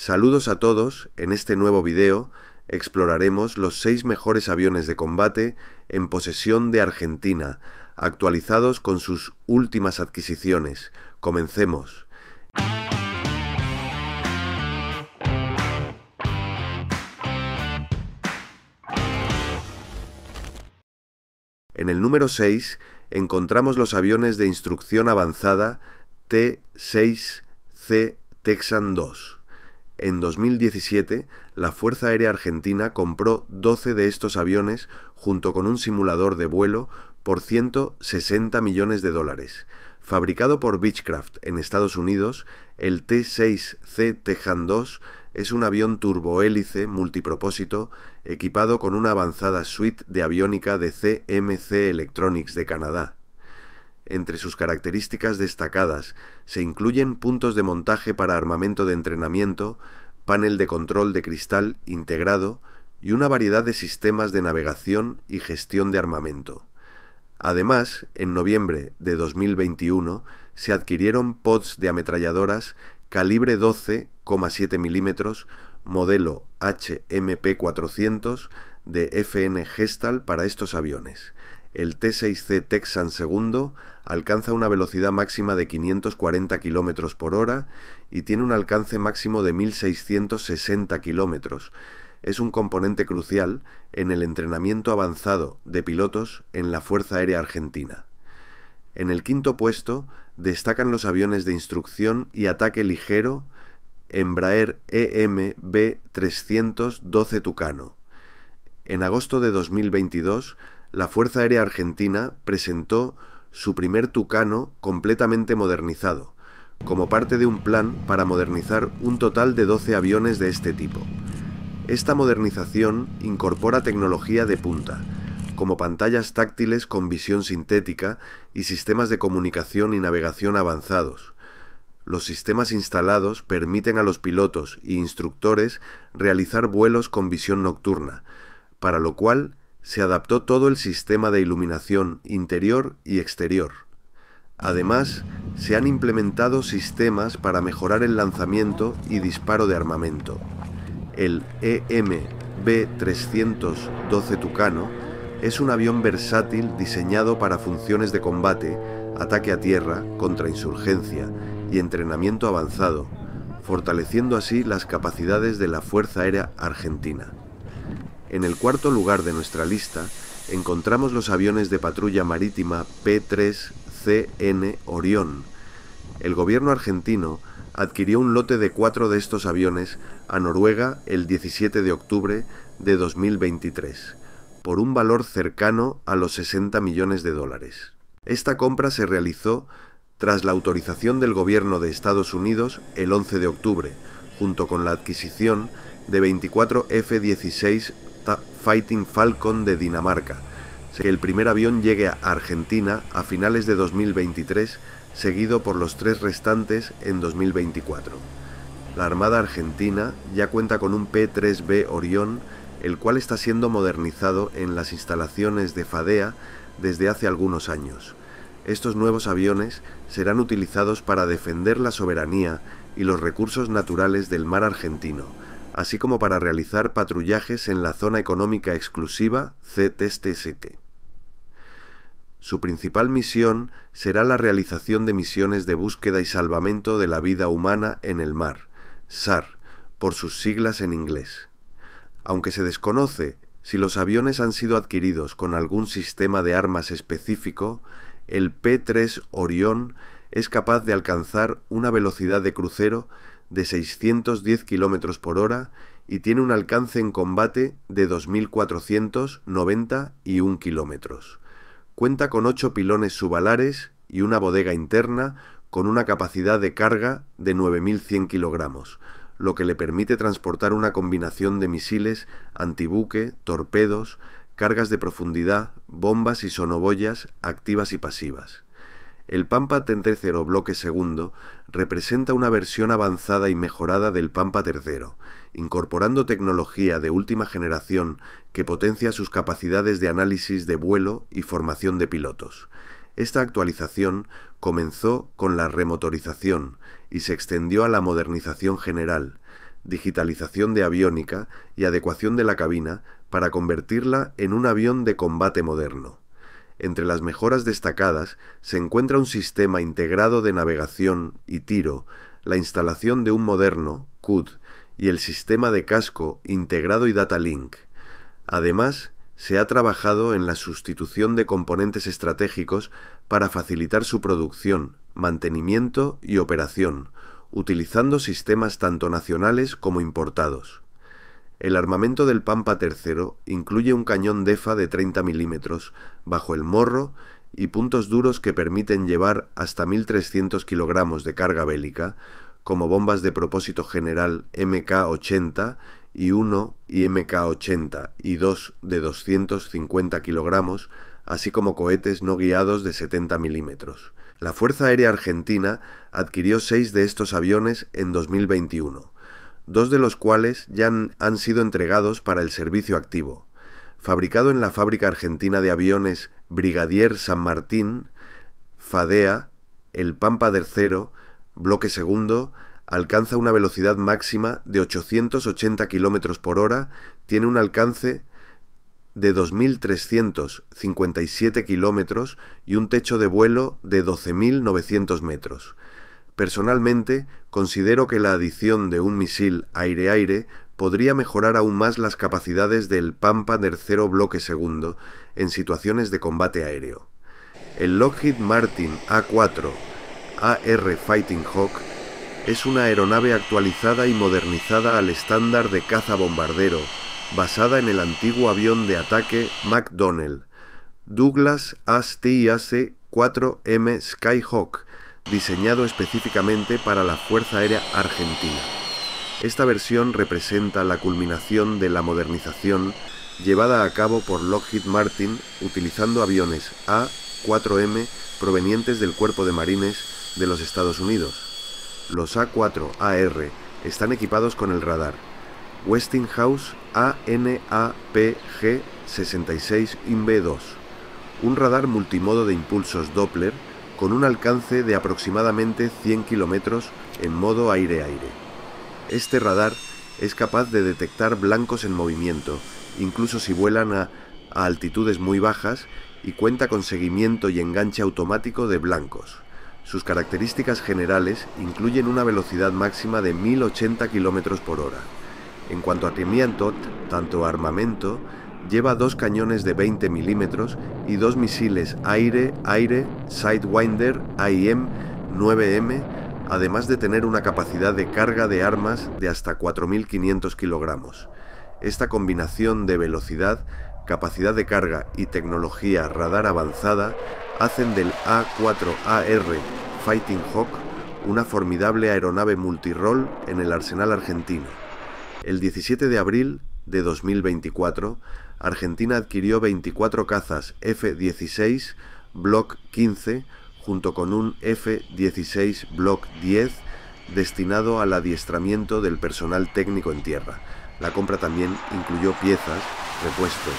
Saludos a todos, en este nuevo video exploraremos los 6 mejores aviones de combate en posesión de Argentina, actualizados con sus últimas adquisiciones. Comencemos. En el número 6 encontramos los aviones de instrucción avanzada T-6C Texan II. En 2017, la Fuerza Aérea Argentina compró 12 de estos aviones junto con un simulador de vuelo por 160 millones de dólares. Fabricado por Beechcraft en Estados Unidos, el T-6C Tejan II es un avión turbohélice multipropósito equipado con una avanzada suite de aviónica de CMC Electronics de Canadá. Entre sus características destacadas se incluyen puntos de montaje para armamento de entrenamiento, panel de control de cristal integrado y una variedad de sistemas de navegación y gestión de armamento. Además, en noviembre de 2021 se adquirieron pods de ametralladoras calibre 12,7 milímetros modelo HMP-400 de FN Gestal para estos aviones, el T6C Texan II alcanza una velocidad máxima de 540 km por hora y tiene un alcance máximo de 1660 km. Es un componente crucial en el entrenamiento avanzado de pilotos en la Fuerza Aérea Argentina. En el quinto puesto destacan los aviones de instrucción y ataque ligero Embraer EMB 312 Tucano. En agosto de 2022 la Fuerza Aérea Argentina presentó su primer Tucano completamente modernizado, como parte de un plan para modernizar un total de 12 aviones de este tipo. Esta modernización incorpora tecnología de punta, como pantallas táctiles con visión sintética y sistemas de comunicación y navegación avanzados. Los sistemas instalados permiten a los pilotos e instructores realizar vuelos con visión nocturna, para lo cual se adaptó todo el sistema de iluminación interior y exterior. Además, se han implementado sistemas para mejorar el lanzamiento y disparo de armamento. El emb 312 Tucano es un avión versátil diseñado para funciones de combate, ataque a tierra, contrainsurgencia y entrenamiento avanzado, fortaleciendo así las capacidades de la Fuerza Aérea Argentina. En el cuarto lugar de nuestra lista encontramos los aviones de patrulla marítima P-3CN Orión. El gobierno argentino adquirió un lote de cuatro de estos aviones a Noruega el 17 de octubre de 2023, por un valor cercano a los 60 millones de dólares. Esta compra se realizó tras la autorización del gobierno de Estados Unidos el 11 de octubre, junto con la adquisición de 24 F-16 Fighting Falcon de Dinamarca. Que el primer avión llegue a Argentina a finales de 2023, seguido por los tres restantes en 2024. La Armada Argentina ya cuenta con un P-3B Orión, el cual está siendo modernizado en las instalaciones de FADEA desde hace algunos años. Estos nuevos aviones serán utilizados para defender la soberanía y los recursos naturales del mar argentino, así como para realizar patrullajes en la zona económica exclusiva CTST. Su principal misión será la realización de misiones de búsqueda y salvamento de la vida humana en el mar, SAR, por sus siglas en inglés. Aunque se desconoce si los aviones han sido adquiridos con algún sistema de armas específico, el P-3 Orión es capaz de alcanzar una velocidad de crucero de 610 km por hora y tiene un alcance en combate de 2.491 kilómetros. Cuenta con 8 pilones subalares y una bodega interna con una capacidad de carga de 9.100 kilogramos, lo que le permite transportar una combinación de misiles, antibuque, torpedos, cargas de profundidad, bombas y sonoboyas activas y pasivas. El Pampa T-30 bloque segundo representa una versión avanzada y mejorada del Pampa III, incorporando tecnología de última generación que potencia sus capacidades de análisis de vuelo y formación de pilotos. Esta actualización comenzó con la remotorización y se extendió a la modernización general, digitalización de aviónica y adecuación de la cabina para convertirla en un avión de combate moderno. Entre las mejoras destacadas se encuentra un sistema integrado de navegación y tiro, la instalación de un moderno CUD y el sistema de casco integrado y data link. Además, se ha trabajado en la sustitución de componentes estratégicos para facilitar su producción, mantenimiento y operación, utilizando sistemas tanto nacionales como importados. El armamento del Pampa III incluye un cañón DEFA de 30 milímetros bajo el morro y puntos duros que permiten llevar hasta 1.300 kilogramos de carga bélica, como bombas de propósito general MK-80 y 1 y MK-80 y 2 de 250 kilogramos, así como cohetes no guiados de 70 milímetros. La Fuerza Aérea Argentina adquirió seis de estos aviones en 2021, dos de los cuales ya han sido entregados para el servicio activo. Fabricado en la fábrica argentina de aviones Brigadier San Martín, Fadea, el Pampa III, bloque segundo, alcanza una velocidad máxima de 880 km por hora, tiene un alcance de 2.357 kilómetros y un techo de vuelo de 12.900 metros. Personalmente, considero que la adición de un misil aire-aire podría mejorar aún más las capacidades del Pampa tercero bloque segundo en situaciones de combate aéreo. El Lockheed Martin A4 AR Fighting Hawk es una aeronave actualizada y modernizada al estándar de caza bombardero, basada en el antiguo avión de ataque McDonnell, Douglas ast 4 m Skyhawk, diseñado específicamente para la Fuerza Aérea Argentina. Esta versión representa la culminación de la modernización llevada a cabo por Lockheed Martin utilizando aviones A-4M provenientes del Cuerpo de Marines de los Estados Unidos. Los A-4AR están equipados con el radar Westinghouse ANAPG-66 inb 2 un radar multimodo de impulsos Doppler con un alcance de aproximadamente 100 kilómetros en modo aire-aire. Este radar es capaz de detectar blancos en movimiento, incluso si vuelan a, altitudes muy bajas, y cuenta con seguimiento y enganche automático de blancos. Sus características generales incluyen una velocidad máxima de 1080 km por hora. En cuanto a mián-tot, tanto armamento, Lleva dos cañones de 20 milímetros y dos misiles aire-aire Sidewinder AIM-9M, además de tener una capacidad de carga de armas de hasta 4.500 kilogramos. Esta combinación de velocidad, capacidad de carga y tecnología radar avanzada hacen del A4AR Fighting Hawk una formidable aeronave multirol en el arsenal argentino. El 17 de abril, de 2024, Argentina adquirió 24 cazas F-16 Block 15 junto con un F-16 Block 10 destinado al adiestramiento del personal técnico en tierra. La compra también incluyó piezas, repuestos,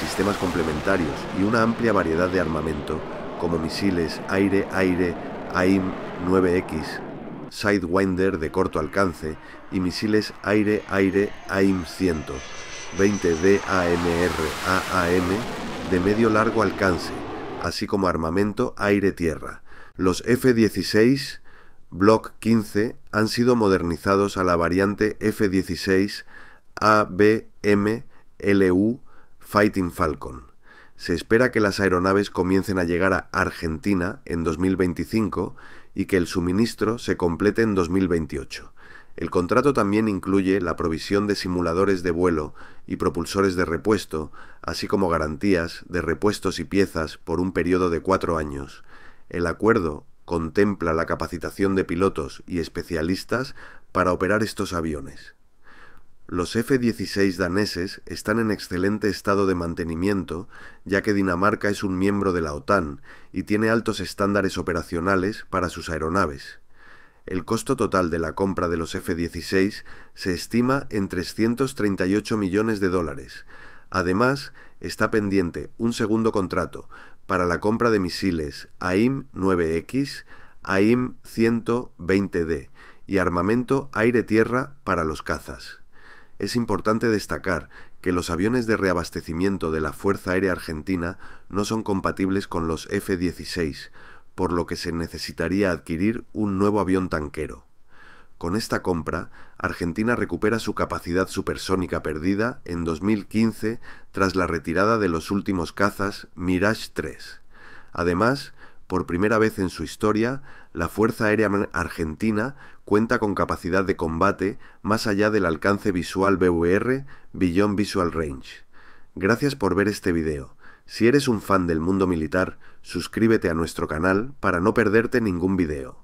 sistemas complementarios y una amplia variedad de armamento como misiles aire-aire AIM-9X, Sidewinder de corto alcance y misiles aire-aire AIM-100, 20D AMR-AAM de medio-largo alcance, así como armamento aire-tierra. Los F-16 Block 15 han sido modernizados a la variante F-16 ABM-LU Fighting Falcon. Se espera que las aeronaves comiencen a llegar a Argentina en 2025 y que el suministro se complete en 2028. El contrato también incluye la provisión de simuladores de vuelo y propulsores de repuesto, así como garantías de repuestos y piezas por un periodo de cuatro años. El acuerdo contempla la capacitación de pilotos y especialistas para operar estos aviones. Los F-16 daneses están en excelente estado de mantenimiento, ya que Dinamarca es un miembro de la OTAN y tiene altos estándares operacionales para sus aeronaves. El costo total de la compra de los F-16 se estima en 338 millones de dólares. Además, está pendiente un segundo contrato para la compra de misiles AIM-9X, AIM-120D y armamento aire-tierra para los cazas. Es importante destacar que los aviones de reabastecimiento de la Fuerza Aérea Argentina no son compatibles con los F-16, por lo que se necesitaría adquirir un nuevo avión tanquero. Con esta compra, Argentina recupera su capacidad supersónica perdida en 2015 tras la retirada de los últimos cazas Mirage 3. Además, por primera vez en su historia, la Fuerza Aérea Argentina cuenta con capacidad de combate más allá del alcance visual BVR, Beyond Visual Range. Gracias por ver este video. Si eres un fan del mundo militar, suscríbete a nuestro canal para no perderte ningún video.